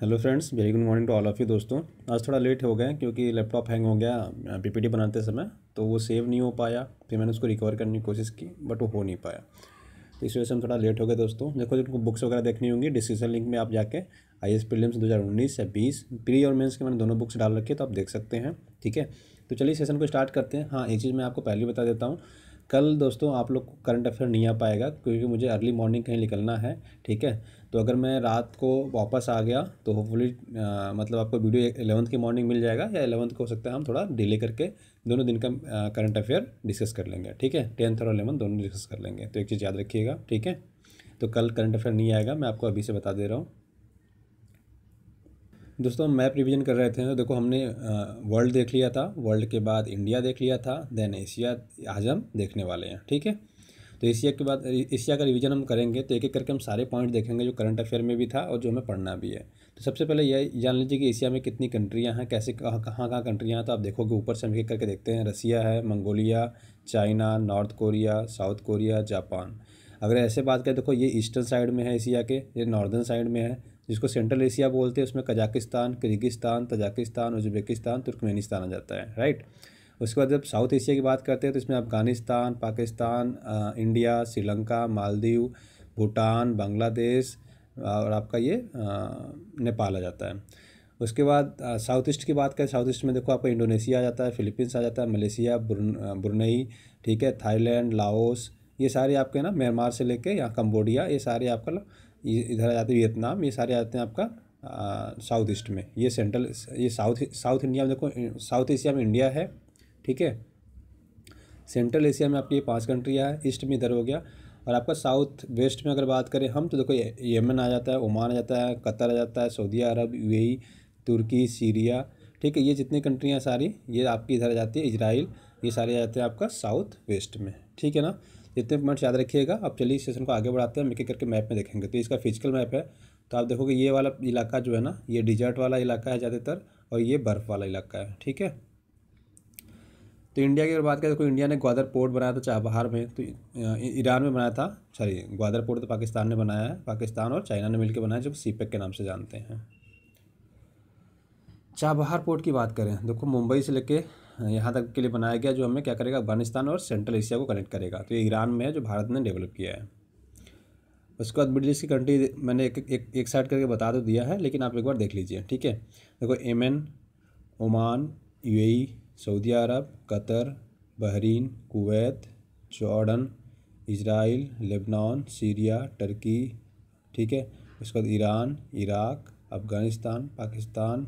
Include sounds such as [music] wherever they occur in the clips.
hello friends very good morning to all of you दोस्तों आज थोड़ा लेट हो गए क्योंकि लैपटॉप हैंग हो गया पीपीटी बनाते समय तो वो सेव नहीं हो पाया फिर मैंने उसको रिकवर करने की कोशिश की बट वो हो नहीं पाया तो इस वजह से हम थोड़ा लेट हो गए दोस्तों देखो जिनको बुक्स वगैरह देखनी होंगी डिस्क्रिप्शन लिंक में आप जाके आई एस पिलियम्स दो हज़ार उन्नीस या बीस प्री और मेन्स के मैंने दोनों बुक्स डाल रखी तो आप देख सकते हैं ठीक है तो चलिए सेशन को स्टार्ट करते हैं हाँ एक चीज़ मैं आपको पहले बता देता हूँ कल दोस्तों आप लोग को करंट अफेयर नहीं आ पाएगा क्योंकि मुझे अर्ली मॉर्निंग कहीं निकलना है ठीक है तो अगर मैं रात को वापस आ गया तो होपफुली मतलब आपको वीडियो एलेवंथ की मॉर्निंग मिल जाएगा या एलेवंथ को हो सकता है हम थोड़ा डिले करके दोनों दिन का करंट अफेयर डिस्कस कर लेंगे ठीक है टेंथ और एलेवंथ दोनों डिस्कस कर लेंगे तो एक चीज़ याद रखिएगा ठीक है तो कल करंट अफेयर नहीं आएगा मैं आपको अभी से बता दे रहा हूँ दोस्तों हम मैप रिविज़न कर रहे थे तो देखो हमने वर्ल्ड देख लिया था वर्ल्ड के बाद इंडिया देख लिया था देन एशिया आज हम देखने वाले हैं ठीक है तो एशिया के बाद एशिया का रिवीजन हम करेंगे तो एक एक करके हम सारे पॉइंट देखेंगे जो करंट अफेयर में भी था और जो हमें पढ़ना भी है तो सबसे पहले यह जान लीजिए कि एशिया में कितनी कंट्रियाँ हैं कैसे कहाँ कहाँ कहाँ कंट्रियाँ हैं तो आप देखोगे ऊपर से हम एक करके देखते हैं रसिया है Mongolia China north Korea south Korea Japan अगर ऐसे बात करें देखो ये ईस्टर्न साइड में है एशिया के ये नॉर्दर्न साइड में है जिसको सेंट्रल एशिया बोलते हैं उसमें Kazakhstan Kyrgyzstan Tajikistan Uzbekistan Turkmenistan आ जाता है राइट उसके बाद जब साउथ एशिया की बात करते हैं तो इसमें अफ़गानिस्तान पाकिस्तान इंडिया श्रीलंका मालदीव भूटान बांग्लादेश और आपका ये नेपाल आ जाता है उसके बाद साउथ ईस्ट की बात करें साउथ ईस्ट में देखो आपका इंडोनेशिया आ जाता है फिलीपींस आ जाता है मलेशिया ब्रुनई ठीक है थाईलैंड लाओस ये सारे आपके ना म्यांमार से लेके यहाँ कम्बोडिया ये सारे आपका इधर आ जाते हैं वियतनाम ये सारे आ जाते हैं आपका साउथ ईस्ट में ये सेंट्रल ये साउथ साउथ इंडिया में देखो साउथ एशिया में इंडिया है ठीक है सेंट्रल एशिया में आपकी पांच पाँच कंट्रियाँ हैं ईस्ट में इधर हो गया और आपका साउथ वेस्ट में अगर बात करें हम तो देखो यमन आ जाता है ओमान आ जाता है कतर आ जाता है Saudi Arabia UAE Turkey Syria ठीक है ये जितनी कंट्रियाँ सारी ये आपकी इधर आ जाती है इसराइल ये सारे आ जाते हैं आपका साउथ वेस्ट में ठीक है ना जितने पॉइंट्स याद रखिएगा आप चलिए इस सेशन को आगे बढ़ाते हैं हम करके मैप में देखेंगे तो इसका फिजिकल मैप है तो आप देखोगे ये वाला इलाका जो है ना ये डिजर्ट वाला इलाका है ज़्यादातर और ये बर्फ़ वाला इलाका है ठीक है तो इंडिया की अगर बात करें तो इंडिया ने ग्वादर पोर्ट बनाया था चाबहार में तो ईरान में बनाया था सॉरी ग्वादर पोर्ट तो पाकिस्तान ने बनाया है पाकिस्तान और चाइना ने मिलकर बनाया जो सीपेक के नाम से जानते हैं चाबहार पोर्ट की बात करें देखो मुंबई से लेके यहाँ तक के लिए बनाया गया जो हमें क्या करेगा अफगानिस्तान और सेंट्रल एशिया को कनेक्ट करेगा तो ये ईरान में है जो भारत ने डेवलप किया है उसके बाद मिडिल ईस्ट की कंट्री मैंने एक एक, एक साइड करके बता तो दिया है लेकिन आप एक बार देख लीजिए ठीक है देखो Yemen Oman UAE Saudi Arabia Qatar Bahrain Kuwait Jordan Israel Lebanon Syria Turkey ठीक है उसके बाद Iran Iraq Afghanistan Pakistan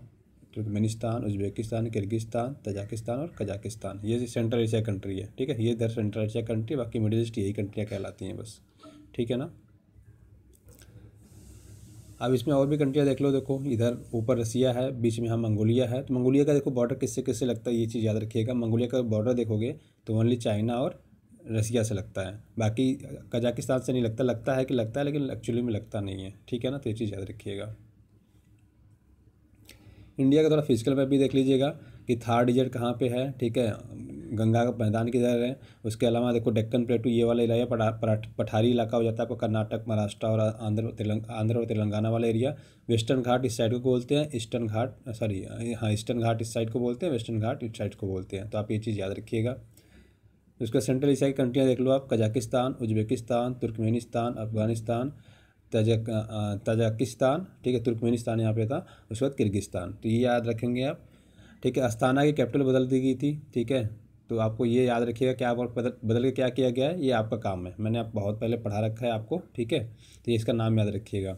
Turkmenistan Uzbekistan Kyrgyzstan Tajikistan और कजाकिस्तान ये सेंट्रल एशिया कंट्री है ठीक है ये इधर सेंट्रल एशिया कंट्री बाकी मिडिल ईस्ट यही कंट्रियाँ कहलाती हैं बस ठीक है ना अब इसमें और भी कंट्रियाँ देख लो देखो इधर ऊपर रसिया है बीच में हम मंगोलिया है तो मंगोलिया का देखो बॉर्डर किससे किससे लगता है ये चीज़ याद रखिएगा मंगोलिया का बॉर्डर देखोगे तो ओनली चाइना और रसिया से लगता है बाकी कजाकिस्तान से नहीं लगता लगता है कि लगता है लेकिन एक्चुअली में लगता नहीं है ठीक है ना तो ये चीज़ याद रखिएगा इंडिया का थोड़ा फिजिकल मैप भी देख लीजिएगा कि थर्ड डिजिट कहाँ पे है ठीक है गंगा का मैदान की तरह है उसके अलावा देखो डेक्कन प्लेटू ये वाला इलाका पठारी इलाका हो जाता है आपको कर्नाटक महाराष्ट्र और आंध्र आंध्र और तेलंगाना वाला एरिया वेस्टर्न घाट इस साइड को बोलते हैं ईस्टर्न घाट सॉरी हाँ ईस्टर्न घाट इस साइड को बोलते हैं वेस्टर्न घाट इस साइड को बोलते हैं तो आप ये चीज़ याद रखिएगा उसका सेंट्रल एशिया की कंट्रियाँ देख लो आप Kazakhstan Uzbekistan Turkmenistan Afghanistan Tajik Tajikistan ठीक है तुर्कमेनिस्तान यहाँ पे था उसके बाद किर्गिस्तान तो ये याद रखेंगे आप ठीक है अस्ताना की कैपिटल बदल दी गई थी ठीक है तो आपको ये याद रखिएगा क्या वर्क बदल बदल के क्या किया गया है ये आपका काम है मैंने आप बहुत पहले पढ़ा रखा है आपको ठीक है तो ये इसका नाम याद रखिएगा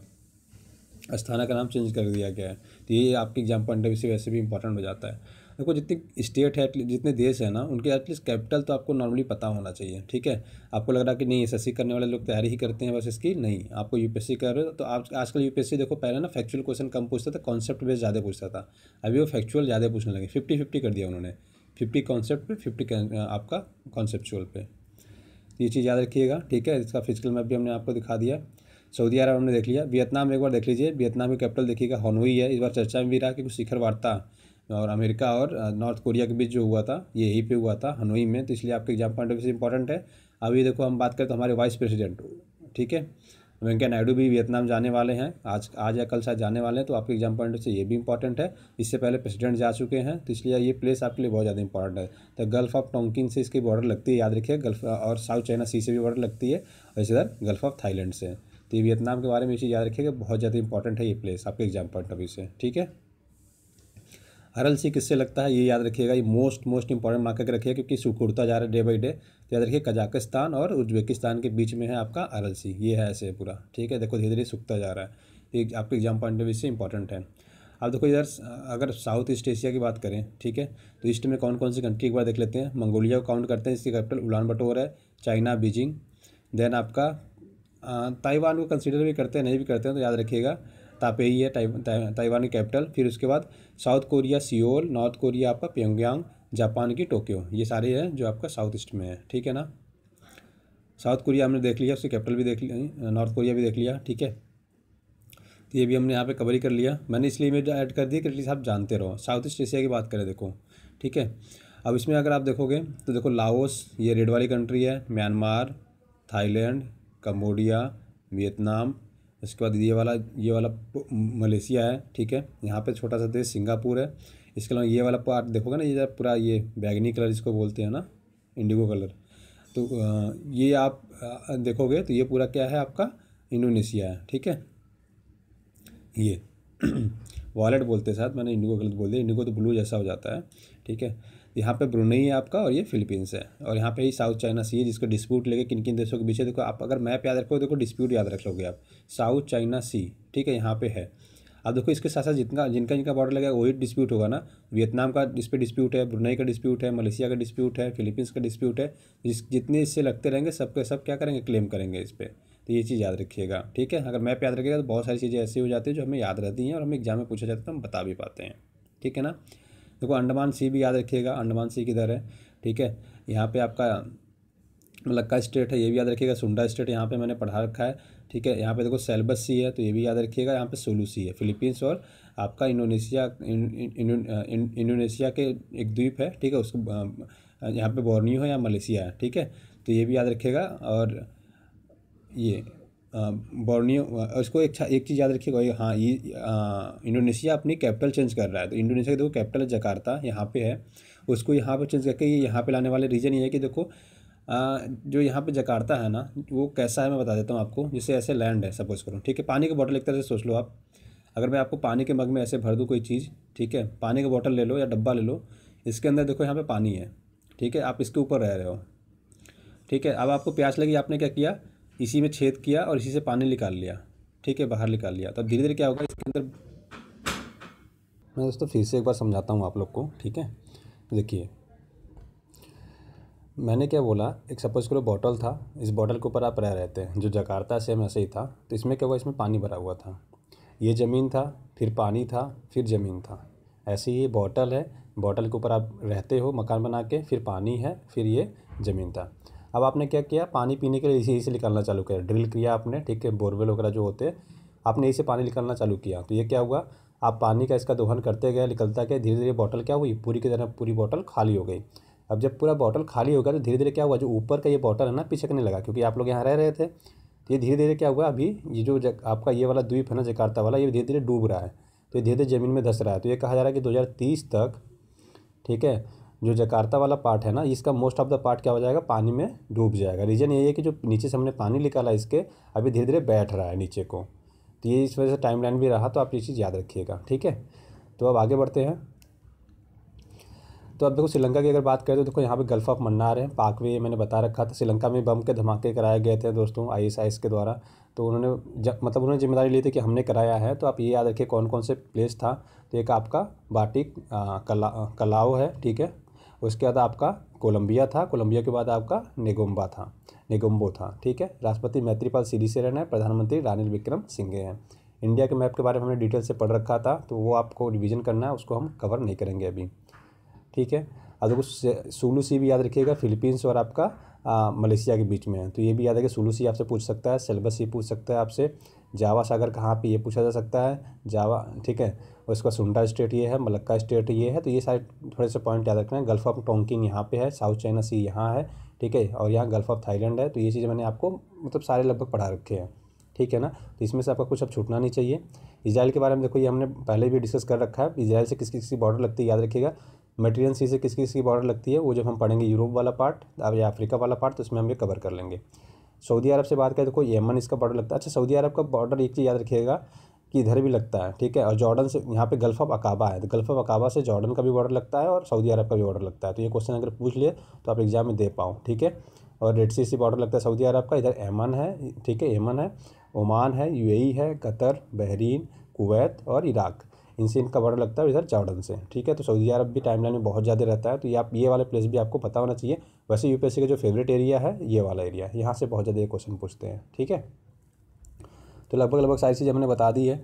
स्थाना का नाम चेंज कर दिया गया है तो ये आपके एग्जाम पॉइंट ऑफ व्यू वैसे भी इंपॉर्टेंट हो जाता है देखो जितनी स्टेट है जितने देश है ना उनके एटलीस्ट कैपिटल तो आपको नॉर्मली पता होना चाहिए ठीक है आपको लग रहा है कि नहीं एस करने वाले लोग तैयारी ही करते हैं बस इसकी नहीं आपको यूपीएससी कर रहे हो तो आप आजकल यूपीएससी देखो पहले ना फैक्चुअल क्वेश्चन कम पूछता था कॉन्सेप्ट बेस ज़्यादा पूछता था अभी वो फैक्चुअल ज़्यादा पूछने लगे फिफ्टी फिफ्टी कर दिया उन्होंने फिफ्टी कॉन्सेप्ट पे फिफ्टी आपका कॉन्सेप्चुअल पे ये चीज़ याद रखिएगा ठीक है इसका फिजिकल मैप भी हमने आपको दिखा दिया सऊदी अरब हमने देख लिया वियतनाम एक बार देख लीजिए वियतनाम की कैपिटल देखिएगा हॉनवी है इस बार चर्चा में भी रहा कि शिखर वार्ता और अमेरिका और नॉर्थ कोरिया के बीच जो हुआ था ये यहीं पे हुआ था हनोई में तो इसलिए आपके एग्जाम पॉइंट ऑफ व्यू से इंपॉर्टेंट है अभी देखो हम बात करें तो हमारे वाइस प्रेसिडेंट ठीक है वेंकैया नायडू भी वियतनाम जाने वाले हैं आज आज या कल शायद जाने वाले हैं तो आपके एग्जाम पॉइंट से ये भी इंपॉर्टेंट है इससे पहले प्रेसिडेंट जा चुके हैं तो इसलिए ये प्लेस आपके लिए बहुत ज़्यादा इंपॉर्टेंट है तो गल्फ ऑफ टोंकिन से इसकी बॉर्डर लगती है याद रखिए गल्फ और साउथ चाइना सी से भी बॉर्डर लगती है और इसी तरह गल्फ ऑफ थाईलैंड से तो ये वियतनाम के बारे में इसे याद रखिएगा बहुत ज़्यादा इंपॉर्टेंट है ये प्लेस आपके एग्जाम पॉइंट ऑफ व्यू से ठीक है हरल सी किससे लगता है ये याद रखिएगा ये मोस्ट मोस्ट इंपॉर्टेंट मार्क करके रखिएगा क्योंकि सुखुड़ता जा रहा है डे बाई डे तो याद रखिए कजाकिस्तान और उज्बेकिस्तान के बीच में है आपका अरल सी ये है ऐसे पूरा ठीक है देखो धीरे धीरे सूखता जा रहा है ये आपके एग्जाम पॉइंट ऑफ व्यू से इंपॉर्टेंट है अब देखो इधर अगर साउथ ईस्ट एशिया की बात करें ठीक है तो ईस्ट में कौन कौन सी कंट्री एक बार देख लेते हैं मंगोलिया को काउंट करते हैं इसकी कैपिटल उलान बटोर है चाइना बीजिंग देन आपका ताइवान को कंसिडर भी करते हैं नहीं भी करते हैं तो याद रखिएगा तापेई है ताइवान की कैपिटल फिर उसके बाद South Korea Seoul North Korea आपका प्योंगयांग जापान की टोक्यो ये सारे हैं जो आपका साउथ ईस्ट में है ठीक है ना साउथ कोरिया हमने देख लिया उसके कैपिटल भी देख लिया नॉर्थ कोरिया भी देख लिया ठीक है तो ये भी हमने यहाँ पे कवर ही कर लिया मैंने इसलिए इमेज ऐड कर दी कि एटलीस्ट आप जानते रहो साउथ ईस्ट एशिया की बात करें देखो ठीक है अब इसमें अगर आप देखोगे तो देखो लाओस ये रेड वाली कंट्री है म्यांमार थाईलैंड कम्बोडिया वियतनाम इसके बाद ये वाला ये वाला मलेशिया है ठीक है यहाँ पे छोटा सा देश सिंगापुर है इसके अलावा ये वाला पार्ट देखोगे ना ये पूरा ये बैगनी कलर इसको बोलते हैं ना इंडिगो कलर तो ये आप देखोगे तो ये पूरा क्या है आपका इंडोनेशिया है ठीक है ये वॉलेट [clears throat] बोलते हैं साथ मैंने इंडिगो कलर बोल दिया इंडिगो तो ब्लू जैसा हो जाता है ठीक है यहाँ पे ब्रुनई है आपका और ये फिलीपींस है और यहाँ पे ही साउथ चाइना सी है जिसको डिस्प्यूट लेके किन किन देशों के बीच है देखो आप अगर मैप याद रखोगे देखो डिस्प्यूट याद रख लोगे आप साउथ चाइना सी ठीक है यहाँ पे है अब देखो इसके साथ साथ जितना जिनका जिनका बॉर्डर लगेगा वही डिस्प्यूट होगा ना वियतनाम का जिसपे पर डिस्प्यूट है ब्रुनई का डिस्प्यूट है मलेशिया का डिस्प्यूट है फिलीपींस का डिस्प्यूट है जिस जितने इससे लगते रहेंगे सबके सब क्या करेंगे क्लेम करेंगे इस पर तो ये चीज़ याद रखिएगा ठीक है अगर मैप याद रखिएगा तो बहुत सारी चीज़ें ऐसी हो जाती है जो हमें याद रहती हैं और हमें एग्जाम में पूछा जाता है तो हम बता भी पाते हैं ठीक है ना देखो अंडमान सी भी याद रखिएगा अंडमान सी किधर है ठीक है यहाँ पे आपका लक्का मतलब स्टेट है ये भी याद रखिएगा सुंडा स्टेट यहाँ पे मैंने पढ़ा रखा है ठीक है यहाँ पे देखो सेलबस सी है तो ये भी याद रखिएगा यहाँ पे सोलू सी है फिलीपींस और आपका इंडोनेशिया इंडोनेशिया के एक द्वीप है ठीक है उसको यहाँ पे बोर्नियो है या मलेशिया है ठीक है तो ये भी याद रखिएगा और ये बॉर्नियो उसको एक एक चीज़ याद रखिएगा हाँ ये इंडोनेशिया अपनी कैपिटल चेंज कर रहा है तो इंडोनेशिया का देखो कैपिटल जकार्ता यहाँ पे है उसको यहाँ पे चेंज करके ये यहाँ पे लाने वाले रीज़न ये है कि देखो आ, जो यहाँ पे जकार्ता है ना वो कैसा है मैं बता देता हूँ आपको जैसे ऐसे लैंड है सपोज़ करो ठीक है पानी की बॉटल एक तरह से सोच लो आप अगर मैं आपको पानी के मग में ऐसे भर दूँ कोई चीज़ ठीक है पानी की बॉटल ले लो या डब्बा ले लो इसके अंदर देखो यहाँ पर पानी है ठीक है आप इसके ऊपर रह रहे हो ठीक है अब आपको प्यास लगी आपने क्या किया इसी में छेद किया और इसी से पानी निकाल लिया ठीक है बाहर निकाल लिया तब धीरे धीरे क्या होगा इसके अंदर मैं दोस्तों फिर से एक बार समझाता हूँ आप लोग को ठीक है देखिए मैंने क्या बोला एक सपोज करो बॉटल था इस बॉटल के ऊपर आप रह रहे थे जो जकार्ता सेम ऐसे ही था तो इसमें क्या हुआ इसमें पानी भरा हुआ था ये ज़मीन था फिर पानी था फिर ज़मीन था ऐसे ही बॉटल है बॉटल के ऊपर आप रहते हो मकान बना के फिर पानी है फिर ये ज़मीन था अब आपने क्या किया पानी पीने के लिए इसी से निकालना चालू किया ड्रिल किया आपने ठीक है बोरवेल वगैरह जो होते हैं आपने इसे पानी निकालना चालू किया तो ये क्या हुआ आप पानी का इसका दोहन करते गए निकलता गया धीरे धीरे बॉटल क्या हुई पूरी की तरह पूरी बॉटल खाली हो गई अब जब पूरा बॉटल खाली हो गया तो धीरे धीरे क्या हुआ जो ऊपर का ये बॉटल है ना पिछकने लगा क्योंकि आप लोग यहाँ रह रहे थे तो ये धीरे धीरे क्या हुआ अभी ये जो आपका ये वाला द्वीप है ना जकार्ता वाला ये धीरे धीरे डूब रहा है तो ये धीरे धीरे ज़मीन में धस रहा है तो ये कहा जा रहा है कि 2030 तक ठीक है जो जकार्ता वाला पार्ट है ना इसका मोस्ट ऑफ द पार्ट क्या हो जाएगा पानी में डूब जाएगा रीज़न ये है कि जो नीचे से हमने पानी निकाला इसके अभी धीरे धीरे बैठ रहा है नीचे को तो ये इस वजह से टाइम लाइन भी रहा तो आप ये चीज़ याद रखिएगा ठीक है तो अब आगे बढ़ते हैं तो अब देखो श्रीलंका की अगर बात करें तो देखो यहाँ पे गल्फ़ ऑफ मन्नार है पाकवे मैंने बता रखा था श्रीलंका में बम के धमाके कराए गए थे दोस्तों आईएसआईएस के द्वारा तो उन्होंने जब मतलब उन्होंने जिम्मेदारी ली थी कि हमने कराया है तो आप ये याद रखिए कौन कौन से प्लेस था तो एक आपका बाटिक कला कलाओ है ठीक है उसके बाद आपका कोलंबिया था कोलंबिया के बाद आपका नेगोम्बा था निगुम्बो था ठीक है राष्ट्रपति मैत्रीपाल सिरिसेरन है प्रधानमंत्री रानिल विक्रम सिंघे हैं इंडिया के मैप के बारे में हमने डिटेल से पढ़ रखा था तो वो आपको रिविजन करना है उसको हम कवर नहीं करेंगे अभी ठीक है अगर कुछ सुलू सी भी याद रखिएगा फिलीपींस और आपका आ, मलेशिया के बीच में है तो ये भी याद है कि सुलू सी आपसे पूछ सकता है सेलेबस सी पूछ सकता है आपसे जावा सागर कहाँ पे ये पूछा जा सकता है जावा ठीक है और इसका सुंडा स्टेट ये है मलक्का स्टेट ये है तो ये सारे थोड़े से पॉइंट याद रखना है गल्फ ऑफ टोंकिंग यहाँ पे है साउथ चाइना सी यहाँ है ठीक है और यहाँ गल्फ ऑफ थाईलैंड है तो ये चीज़ें मैंने आपको मतलब सारे लगभग पढ़ा रखे हैं ठीक है ना तो इसमें से आपका कुछ अब छूटना नहीं चाहिए इसराइल के बारे में देखो ये हमने पहले भी डिस्कस कर रखा है इसराइल से किस किसकी बॉर्डर लगती है याद रखिएगा मेटेरियन सी से किस किसकी बॉर्डर लगती है वो जब हम पढ़ेंगे यूरोप वाला पार्ट या अफ्रीका वाला पार्ट तो उसमें हम ये कवर कर लेंगे सऊदी अरब से बात करें तो कोई यमन इसका बॉर्डर लगता है अच्छा सऊदी अरब का बॉर्डर एक चीज़ याद रखिएगा कि इधर भी लगता है ठीक है और जॉर्डन से यहाँ पे गल्फ़ ऑफ अकाबा है तो गल्फ़ ऑफ अकाबा से जॉर्डन का भी बॉर्डर लगता है और सऊदी अरब का भी बॉर्डर लगता है तो ये क्वेश्चन अगर पूछ लिए तो आप एग्जाम में दे पाओ ठीक है और रेड सी से बॉर्डर लगता है सऊदी अरब का इधर एमन है ठीक है एमन है ओमान है यू है कतर बहरीन कुवैत और इराक़ इनसे इनका बॉर्डर लगता है इधर जॉर्डन से ठीक है तो सऊदी अरब भी टाइमलाइन में बहुत ज़्यादा रहता है तो ये आप ये वाले प्लेस भी आपको पता होना चाहिए वैसे यूपीएससी का जो फेवरेट एरिया है ये वाला एरिया यहाँ से बहुत ज़्यादा ये क्वेश्चन पूछते हैं ठीक है तो लगभग लगभग सारी चीज़ हमने बता दी है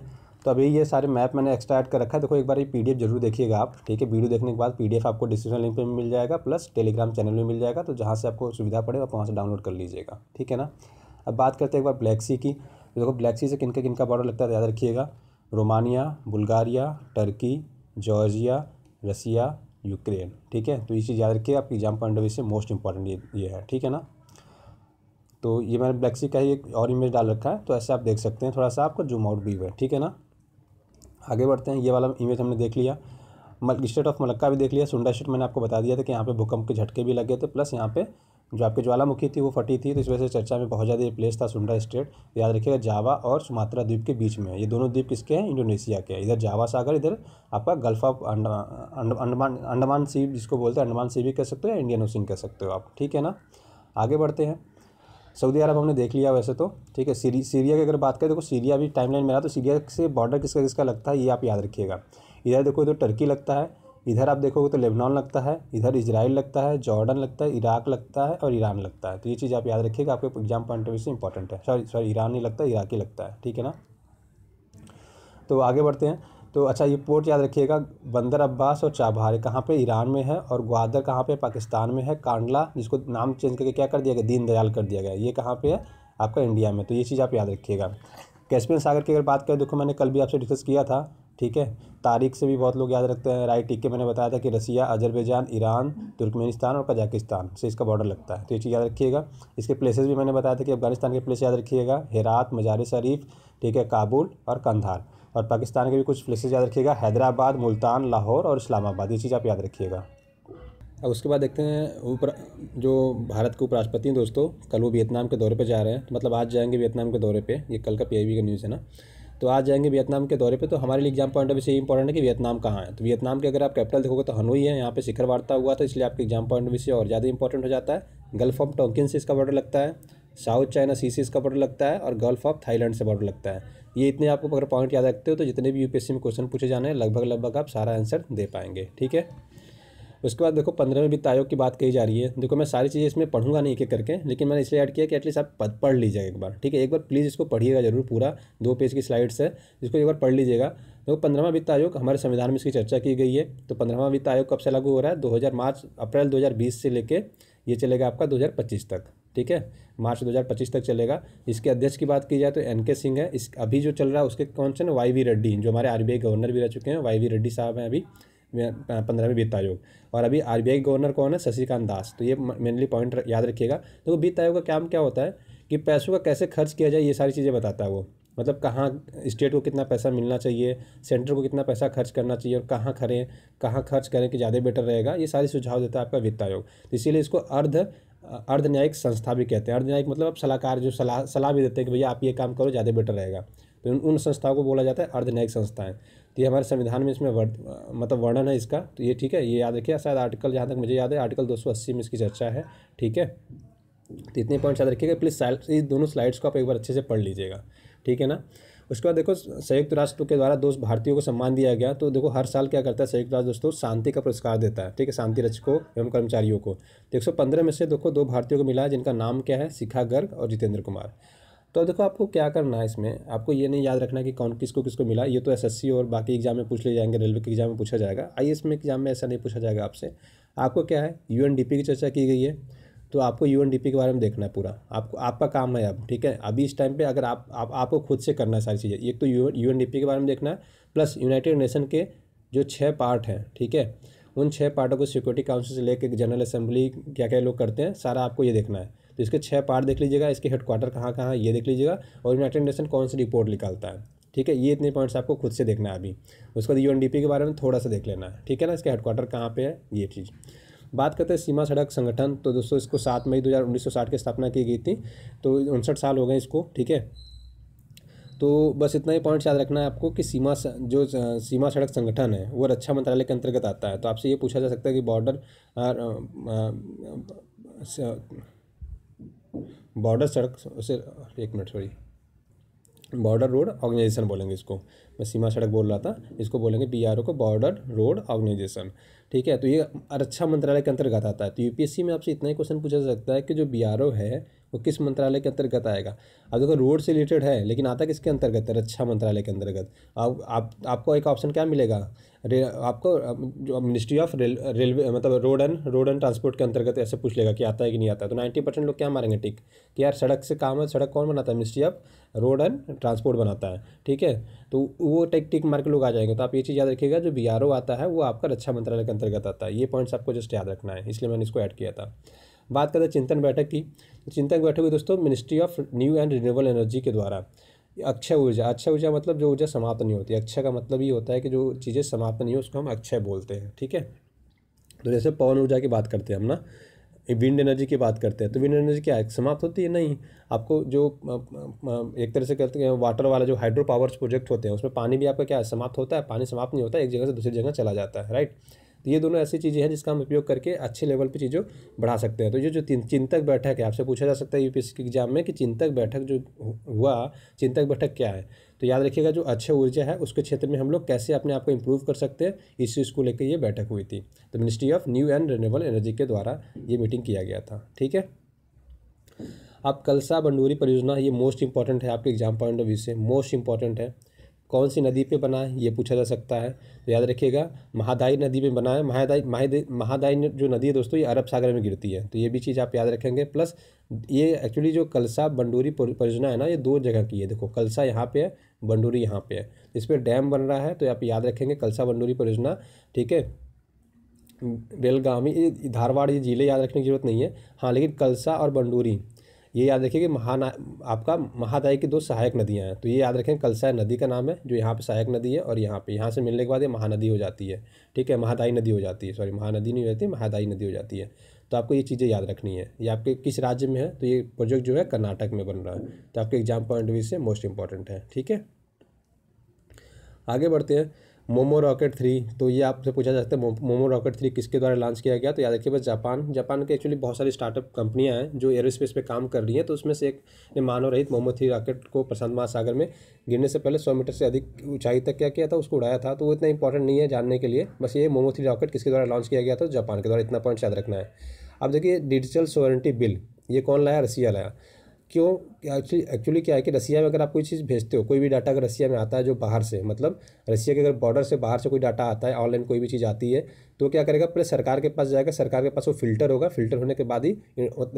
तो अभी ये सारे मैप मैंने एक्स्ट्रा ऐड कर रखा है देखो एक बार ये पीडीएफ जरूर देखिएगा आप ठीक है वीडियो देखने के बाद पीडीएफ आपको डिस्क्रिप्शन लिंक पे मिल जाएगा प्लस टेलीग्राम चैनल में मिल जाएगा तो जहाँ से आपको सुविधा पड़े आप वहाँ से डाउनलोड कर लीजिएगा ठीक है ना अब बात करते हैं एक बार ब्लैक सी की तो देखो ब्लैक सी से किनका का बॉर्डर लगता है तो याद रखिएगा Romania Bulgaria Turkey Georgia Russia Ukraine ठीक है तो ये चीज़ याद रखिए आपकी एग्जाम पॉइंट ऑफ व्यू से मोस्ट इंपॉर्टेंट ये है ठीक है ना तो ये मैंने ब्लैक्सी का ही एक और इमेज डाल रखा है तो ऐसे आप देख सकते हैं थोड़ा सा आपका जूम आउट भी हुआ है ठीक है ना आगे बढ़ते हैं ये वाला इमेज हमने देख लिया मल स्टेट ऑफ मलक्का भी देख लिया सुंडा स्टेट मैंने आपको बता दिया था कि यहाँ पे भूकंप के झटके भी लगे थे प्लस यहाँ पे जो आपकी ज्वालामुखी थी वो फटी थी तो इस वजह से चर्चा में बहुत ज़्यादा ये प्लेस था सुंडा स्टेट याद रखिएगा जावा और सुमात्रा द्वीप के बीच में ये दोनों द्वीप किसके हैं इंडोनेशिया के इधर जावा सागर इधर आपका Gulf of Andaman Andaman Sea जिसको बोलते हैं अंडमान सी भी कह सकते हो या इंडियन ओशन कह सकते हो आप ठीक है ना आगे बढ़ते हैं सऊदी अरब हमने देख लिया वैसे तो ठीक है सीरी सीरिया की अगर बात करें देखो सीरिया भी टाइमलाइन में रहा तो सीरिया से बॉर्डर किसका किसका लगता है ये आप याद रखिएगा इधर देखो तो टर्की लगता है इधर आप देखोगे तो लेबनान लगता है इधर इसराइल लगता है जॉर्डन लगता है इराक लगता है और ईरान लगता है तो ये चीज़ आप याद रखिएगा आपके एग्जाम पॉइंट ऑफ व्यू से इंपॉर्टेंट है सॉरी सॉरी ईरान नहीं लगता इराक ही लगता है ठीक है ना तो आगे बढ़ते हैं तो अच्छा ये पोर्ट याद रखिएगा बंदर अब्बास और चाबहार कहाँ पे ईरान में है और ग्वादर कहाँ पे पाकिस्तान में है कांडला जिसको नाम चेंज करके क्या कर दिया गया दीनदयाल कर दिया गया ये कहाँ पे है आपका इंडिया में तो ये चीज़ आप याद रखिएगा कैस्पियन सागर की अगर बात करें देखो मैंने कल भी आपसे डिस्कस किया था ठीक है तारीख से भी बहुत लोग याद रखते हैं राइट टिक के मैंने बताया था कि रसिया अजरबैजान ईरान तुर्कमेनिस्तान और कजाकिस्तान से इसका बॉर्डर लगता है तो ये चीज़ याद रखिएगा इसके प्लेसेस भी मैंने बताया था कि अफगानिस्तान के प्लेस याद रखिएगा हेरात मजार शरीफ ठीक है काबुल और कंधार और पाकिस्तान के भी कुछ प्लेसेज याद रखिएगा हैदराबाद मुल्तान लाहौर और इस्लामाबाद ये चीज़ आप याद रखिएगा अब उसके बाद देखते हैं उप जो भारत के उपराष्ट्रपति हैं दोस्तों कल वो वियतनाम के दौरे पर जा रहे हैं तो मतलब आज जाएंगे वियतनाम के दौरे पे ये कल का पी का न्यूज़ है ना तो आज जाएंगे वियतनाम के दौरे पे तो हमारे लिए एग्जाम पॉइंट ऑफ व्यू से इंपॉर्टेंट है कि वियतनाम कहाँ है तो वियतनाम के अगर आप कैपिटल देखोगे तो हनोई है यहाँ पे शिखर वार्ता हुआ तो इसलिए आपके एग्जाम पॉइंट ऑफ व्यू से और ज़्यादा इंपॉर्टेंट हो जाता है गल्फ ऑफ टोंकिन से इसका बॉर्डर लगता है साउथ चाइना सी का इसका बॉर्डर लगता है और गल्फ ऑफ थाईलैंड से बॉर्डर लगता है ये इतने आपको अगर पॉइंट याद रखते हो तो जितने भी यूपीएससी में क्वेश्चन पूछे जाने हैं लगभग लगभग आप सारा आंसर दे पाएंगे ठीक है उसके बाद देखो पंद्रहवें वित्त आयोग की बात कही जा रही है देखो मैं सारी चीज़ें इसमें पढ़ूंगा नहीं एक एक करके लेकिन मैंने इसलिए ऐड किया कि एटलीस्ट आप पढ़ लीजिएगा एक बार ठीक है एक बार प्लीज़ इसको पढ़िएगा जरूर पूरा दो पेज की स्लाइड्स है इसको एक बार पढ़ लीजिएगा देखो पंद्रहवा वित्त आयोग हमारे संविधान में इसकी चर्चा की गई है तो पंद्रहवा वित्त आयोग कब से लागू हो रहा है दो मार्च अप्रैल दो से लेकर ये चलेगा आपका दो तक ठीक है मार्च 2025 तक चलेगा इसके अध्यक्ष की बात की जाए तो एन के सिंह है इस अभी जो चल रहा है उसके कौन से वाई वी रेड्डी जो हमारे आरबीआई गवर्नर भी रह चुके हैं वाई वी रेड्डी साहब हैं अभी पंद्रहवें वित्त आयोग और अभी आरबीआई गवर्नर कौन है शशिकांत दास तो ये मेनली पॉइंट याद रखिएगा तो वित्त आयोग का काम क्या होता है कि पैसों का कैसे खर्च किया जाए ये सारी चीज़ें बताता है वो मतलब कहाँ स्टेट को कितना पैसा मिलना चाहिए सेंटर को कितना पैसा खर्च करना चाहिए और कहाँ खरें कहाँ खर्च करें कि ज़्यादा बेटर रहेगा ये सारी सुझाव देता है आपका वित्त आयोग तो इसीलिए इसको अर्ध अर्धन्यायिक संस्था भी कहते हैं अर्धन्यायिक मतलब अब सलाहकार जो सलाह सलाह भी देते हैं कि भैया आप ये काम करो ज़्यादा बेटर रहेगा तो उन, उन संस्थाओं को बोला जाता है अर्धन्यायिक संस्थाएँ तो ये हमारे संविधान में इसमें वर्ण मतलब वर्णन है इसका तो ये ठीक है ये याद रखिए शायद आर्टिकल जहाँ तक मुझे याद है आर्टिकल दो में इसकी चर्चा है ठीक है तो इतने पॉइंट्स याद रखिएगा प्लीज़ इस दोनों स्लाइड्स को आप एक बार अच्छे से पढ़ लीजिएगा ठीक है ना उसके बाद देखो संयुक्त राष्ट्र के द्वारा दो भारतीयों को सम्मान दिया गया तो देखो हर साल क्या करता है संयुक्त राष्ट्र दोस्तों शांति का पुरस्कार देता है ठीक है शांति रक्षकों एवं कर्मचारियों को तो सौ एक में से देखो दो भारतीयों को मिला है जिनका नाम क्या है शिखा गर्ग और जितेंद्र कुमार तो देखो आपको क्या करना है इसमें आपको ये नहीं याद रखना कि कौन किसको किसको मिला ये तो एसएससी और बाकी एग्जाम में पूछ ले जाएंगे रेलवे के एग्जाम में पूछा जाएगा आई में एग्जाम में ऐसा नहीं पूछा जाएगा आपसे आपको क्या है यूएनडीपी की चर्चा की गई है तो आपको यू के बारे में देखना है पूरा आपको आपका काम है अब ठीक है अभी इस टाइम पे अगर आप, आप आपको खुद से करना है सारी चीज़ें एक तो यू के बारे में देखना है प्लस यूनाइटेड नेशन के जो छः पार्ट हैं ठीक है उन छः पार्टों को सिक्योरिटी काउंसिल से लेकर जनरल असेंबली क्या क्या लोग करते हैं सारा आपको ये देखना है तो इसके छः पार्ट देख लीजिएगा इसके हेडक्वार्टर कहाँ कहाँ है ये देख लीजिएगा और यूनाइटेड नेशन कौन सी रिपोर्ट निकालता है ठीक है ये इतने पॉइंट्स आपको खुद से देखना है अभी उसके बाद यू के बारे में थोड़ा सा देख लेना है ठीक है ना इसका हेडक्वार्टर कहाँ पर है ये चीज़ बात करते हैं सीमा सड़क संगठन तो दोस्तों इसको सात मई साठ की स्थापना की गई थी तो उनसठ साल हो गए इसको ठीक है तो बस इतना ही पॉइंट याद रखना है आपको कि सीमा जो सीमा सड़क संगठन है वो रक्षा मंत्रालय के अंतर्गत आता है तो आपसे ये पूछा जा सकता है कि बॉर्डर बॉर्डर सड़क उसे एक minute sorry border road organisation बोलेंगे इसको मैं सीमा सड़क बोल रहा था इसको बोलेंगे बी को बॉर्डर रोड ऑर्गेनाइजेशन ठीक है तो ये रक्षा अच्छा मंत्रालय के अंतर्गत आता है तो यूपीएससी में आपसे इतना ही क्वेश्चन पूछा जा सकता है कि जो बी है वो किस मंत्रालय के अंतर्गत आएगा अब देखो रोड से रिलेटेड है लेकिन आता किसके अंतर्गत है रक्षा मंत्रालय के अंतर्गत आप, आप आपको एक ऑप्शन क्या मिलेगा रे, आपको जो मिनिस्ट्री ऑफ रेल रेलवे मतलब road and road and transport के अंतर्गत ऐसे पूछ लेगा कि आता है कि नहीं आता तो नाइन्टी परसेंट लोग क्या मारेंगे टिक कि यार सड़क से काम है सड़क कौन बनाता है ministry of road and transport बनाता है ठीक है तो वो टिक मार के लोग आ जाएंगे तो आप ये चीज़ याद रखिएगा जो बी आता है वो आपका रक्षा मंत्रालय के अंतर्गत आता है ये पॉइंट्स आपको जस्ट याद रखना है इसलिए मैंने इसको ऐड किया था बात करते हैं चिंतन बैठक की तो चिंतन बैठक हुई दोस्तों ministry of new and renewable energy के द्वारा अक्षय ऊर्जा अक्षय ऊर्जा मतलब जो ऊर्जा समाप्त नहीं होती अक्षय का मतलब ये होता है कि जो चीज़ें समाप्त नहीं हो उसको हम अक्षय बोलते हैं ठीक है तो जैसे पवन ऊर्जा की बात करते हैं हम ना विंड एनर्जी की बात करते हैं तो विंड एनर्जी क्या है समाप्त होती है नहीं आपको जो एक तरह से कहते हैं वाटर वाला जो हाइड्रो पावर प्रोजेक्ट होते हैं उसमें पानी भी आपका क्या है समाप्त होता है पानी समाप्त नहीं होता एक जगह से दूसरी जगह चला जाता है राइट तो ये दोनों ऐसी चीज़ें हैं जिसका हम उपयोग करके अच्छे लेवल पर चीज़ों बढ़ा सकते हैं तो ये जो चिंतक बैठक है आपसे पूछा जा सकता है यू के एग्जाम में कि चिंतक बैठक जो हुआ चिंतक बैठक क्या है तो याद रखिएगा जो अच्छे ऊर्जा है उसके क्षेत्र में हम लोग कैसे अपने आप को इम्प्रूव कर सकते हैं इस चीज़ को लेकर ये बैठक हुई थी तो ministry of new and renewable energy के द्वारा ये मीटिंग किया गया था ठीक है अब कलसा बंडूरी परियोजना ये मोस्ट इंपॉर्टेंट है आपके एग्जाम पॉइंट ऑफ व्यू से मोस्ट इंपॉर्टेंट है कौन सी नदी पे बना है ये पूछा जा सकता है तो याद रखिएगा महादाई नदी पे बना है महादाई महादाई महादाई जो नदी है दोस्तों ये अरब सागर में गिरती है तो ये भी चीज़ आप याद रखेंगे प्लस ये एक्चुअली जो कलसा बंडूरी परियोजना है ना ये दो जगह की है देखो कलसा यहाँ पे है बंडूरी यहाँ पे है इस पर डैम बन रहा है तो आप याद रखेंगे कलसा बंडूरी परियोजना ठीक है बेलगामी धारवाड़ ये ज़िले याद रखने की जरूरत नहीं है हाँ लेकिन कलसा और बंडूरी ये याद रखिए कि महाना आपका महादाई की दो सहायक नदियाँ हैं तो ये याद रखें कलसा नदी का नाम है जो यहाँ पे सहायक नदी है और यहाँ पे यहाँ से मिलने के बाद ये महानदी हो जाती है ठीक है महादाई नदी हो जाती है सॉरी महानदी नहीं हो जाती महादाई नदी हो जाती है तो आपको ये चीज़ें याद रखनी है ये आपके किस राज्य में है तो ये प्रोजेक्ट जो है कर्नाटक में बन रहा है तो आपके एग्जाम पॉइंट ऑफ व्यू से मोस्ट इंपॉर्टेंट है ठीक है आगे बढ़ते हैं मोमो रॉकेट थ्री तो ये आपसे पूछा जा सकता है मोमो रॉकेट थ्री किसके द्वारा लॉन्च किया गया तो याद रखिए बस जापान जापान के एक्चुअली बहुत सारी स्टार्टअप कंपनियां हैं जो स्पेस पर काम कर रही हैं तो उसमें से एक ने मानव रहित मोमो थ्री रॉकेट को प्रशांत महासागर में गिरने से पहले सौ मीटर से अधिक ऊंचाई तक क्या किया था उसको उड़ाया था तो वो इतना इंपॉर्टेंट नहीं है जानने के लिए बस ये मोमो थ्री रॉकेट किसके द्वारा लॉन्च किया गया था जापान के द्वारा इतना पॉइंट याद रखना है अब देखिए डिजिटल सोरेंटी बिल ये कौन लाया रसिया लाया क्यों एक्चुअली एक्चुअली क्या है कि रसिया में अगर आप कोई चीज़ भेजते हो कोई भी डाटा अगर रसिया में आता है जो बाहर से मतलब रसिया के अगर बॉर्डर से बाहर से कोई डाटा आता है ऑनलाइन कोई भी चीज़ आती है तो क्या करेगा पहले सरकार के पास जाएगा सरकार के पास वो फिल्टर होगा फिल्टर होने के बाद ही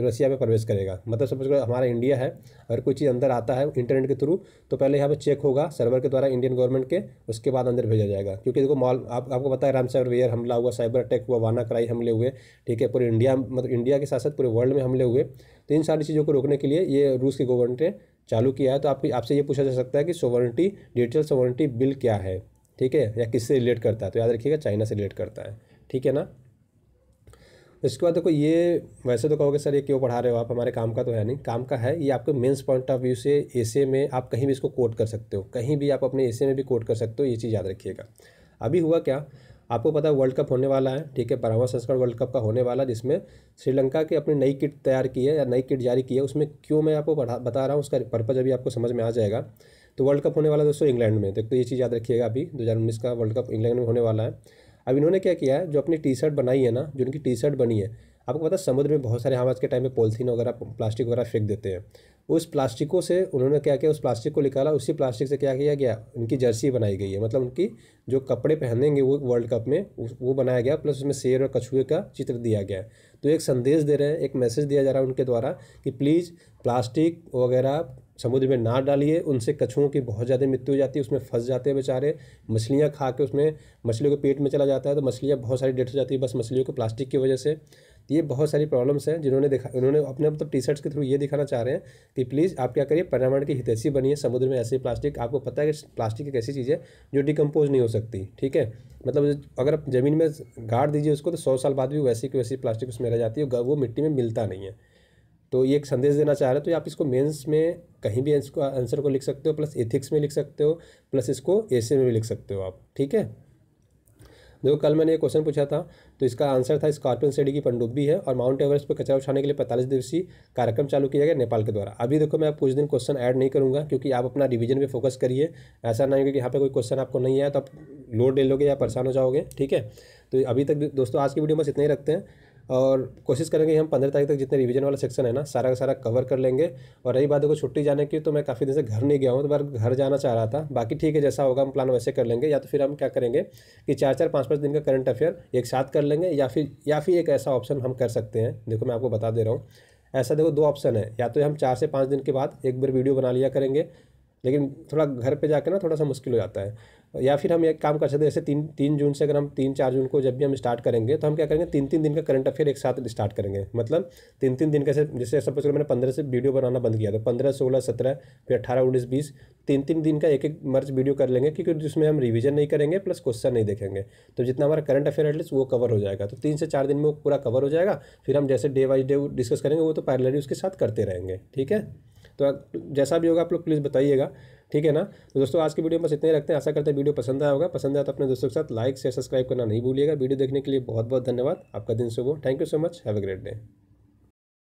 रसिया में प्रवेश करेगा मतलब समझ लो हमारा इंडिया है अगर कोई चीज़ अंदर आता है इंटरनेट के थ्रू तो पहले यहाँ पर चेक होगा सर्वर के द्वारा इंडियन गवर्नमेंट के उसके बाद अंदर भेजा जाएगा क्योंकि देखो मॉल आप, आपको पता है राम वेयर हमला हुआ साइबर अटैक हुआ वाना कराई हमले हुए ठीक है पूरे इंडिया मतलब इंडिया के साथ साथ पूरे वर्ल्ड में हमले हुए तो इन सारी चीज़ों को रोकने के लिए ये रूस की गवर्नमेंट ने चालू किया है तो आपकी आपसे ये पूछा जा सकता है कि सोवर्निटी डिजिटल सोवर्निटी बिल क्या है ठीक है या किससे रिलेट करता है तो याद रखिएगा चाइना से रिलेट करता है ठीक है ना इसके बाद देखो ये वैसे तो कहोगे सर ये क्यों पढ़ा रहे हो आप हमारे काम का तो है नहीं काम का है ये आपके मेंस पॉइंट ऑफ व्यू से एसे में आप कहीं भी इसको कोट कर सकते हो कहीं भी आप अपने एसे में भी कोट कर सकते हो ये चीज़ याद रखिएगा अभी हुआ क्या आपको पता है वर्ल्ड कप होने वाला है ठीक है बारहवा संस्करण वर्ल्ड कप का होने वाला है जिसमें श्रीलंका की अपनी नई किट तैयार की है या नई किट जारी की है उसमें क्यों मैं आपको बता रहा हूँ उसका पर्पज़ अभी आपको समझ में आ जाएगा तो वर्ल्ड कप होने वाला है दोस्तों इंग्लैंड में देखो तो ये चीज़ याद रखिएगा अभी दो का वर्ल्ड कप इंग्लैंड में होने वाला है अब इन्होंने क्या किया है जो अपनी टी शर्ट बनाई है ना जो इनकी टी शर्ट बनी है आपको पता समुद्र में बहुत सारे हम आज के टाइम में पॉलिथीन वगैरह प्लास्टिक वगैरह फेंक देते हैं उस प्लास्टिकों से उन्होंने क्या किया उस प्लास्टिक को निकाला उसी प्लास्टिक से क्या किया गया उनकी जर्सी बनाई गई है मतलब उनकी जो कपड़े पहनेंगे वो वर्ल्ड कप में वो बनाया गया प्लस उसमें शेर और कछुए का चित्र दिया गया तो एक संदेश दे रहे हैं एक मैसेज दिया जा रहा है उनके द्वारा कि प्लीज़ प्लास्टिक वगैरह समुद्र में ना डालिए उनसे कछुओं की बहुत ज़्यादा मृत्यु हो जाती है उसमें फंस जाते हैं बेचारे मछलियाँ खा के उसमें मछलियों के पेट में चला जाता है तो मछलियाँ बहुत सारी डेथ हो जाती है बस मछलियों को प्लास्टिक की वजह से ये बहुत सारी प्रॉब्लम्स हैं जिन्होंने दिखा उन्होंने अपने मतलब टी शर्ट्स के थ्रू ये दिखाना चाह रहे हैं कि प्लीज़ आप क्या करिए पर्यावरण की हितैषी बनिए समुद्र में ऐसी प्लास्टिक आपको पता है कि प्लास्टिक एक ऐसी चीज़ है जो डिकम्पोज नहीं हो सकती ठीक है मतलब अगर आप ज़मीन में गाड़ दीजिए उसको तो सौ साल बाद भी वैसी की वैसी प्लास्टिक उसमें रह जाती है वो मिट्टी में मिलता नहीं है तो ये एक संदेश देना चाह रहे हो तो आप इसको मेंस में कहीं भी इसको आंसर को लिख सकते हो प्लस एथिक्स में लिख सकते हो प्लस इसको एसे में भी लिख सकते हो आप ठीक है देखो कल मैंने ये क्वेश्चन पूछा था तो इसका आंसर था स्कॉर्पियन सीडी की पंडुब्बी है और माउंट एवरेस्ट पर कचरा उठाने के लिए पैंतालीस दिवसीय कार्यक्रम चालू किया गया नेपाल के द्वारा अभी देखो मैं कुछ दिन क्वेश्चन ऐड नहीं करूँगा क्योंकि आप अपना रिविजन पर फोकस करिए ऐसा नहीं क्योंकि यहाँ पर कोई क्वेश्चन आपको नहीं आया तो आप लोड ले लोगे या परेशान हो जाओगे ठीक है तो अभी तक दोस्तों आज की वीडियो बस इतना ही रखते हैं और कोशिश करेंगे हम पंद्रह तारीख तक जितने रिवीजन वाला सेक्शन है ना सारा का सारा कवर कर लेंगे और रही बात देखो छुट्टी जाने की तो मैं काफ़ी दिन से घर नहीं गया हूँ तो बार घर जाना चाह रहा था बाकी ठीक है जैसा होगा हम प्लान वैसे कर लेंगे या तो फिर हम क्या करेंगे कि चार चार पाँच पाँच दिन का करंट अफेयर एक साथ कर लेंगे या फिर या फिर एक ऐसा ऑप्शन हम कर सकते हैं देखो मैं आपको बता दे रहा हूँ ऐसा देखो दो ऑप्शन है या तो हम चार से पाँच दिन के बाद एक बार वीडियो बना लिया करेंगे लेकिन थोड़ा घर पे जाकर ना थोड़ा सा मुश्किल हो जाता है या फिर हम एक काम कर सकते हैं जैसे तीन तीन जून से अगर हम तीन चार जून को जब भी हम स्टार्ट करेंगे तो हम क्या करेंगे तीन तीन दिन का करंट अफेयर एक साथ स्टार्ट करेंगे मतलब तीन तीन दिन का से जैसे सपोज करो मैंने पंद्रह से वीडियो बनाना बंद किया था तो पंद्रह सोलह सत्रह फिर अट्ठारह उन्नीस बीस तीन तीन दिन का एक एक मर्ज वीडियो कर लेंगे क्योंकि जिसमें हम रिविजन नहीं करेंगे प्लस क्वेश्चन नहीं देखेंगे तो जितना हमारा करंट अफेयर एटलीस्ट वो कवर हो जाएगा तो तीन से चार दिन में वो पूरा कवर हो जाएगा फिर हम जैसे डे बाई डे डिस्कस करेंगे वो तो पैरलरी उसके साथ करते रहेंगे ठीक है तो जैसा भी होगा आप लोग प्लीज़ बताइएगा ठीक है ना तो दोस्तों आज की वीडियो में बस इतने रखते हैं आशा करते हैं वीडियो पसंद आया होगा पसंद आया तो अपने दोस्तों के साथ लाइक शेयर सब्सक्राइब करना नहीं भूलिएगा वीडियो देखने के लिए बहुत बहुत धन्यवाद आपका दिन शुभ हो thank you so much have a great day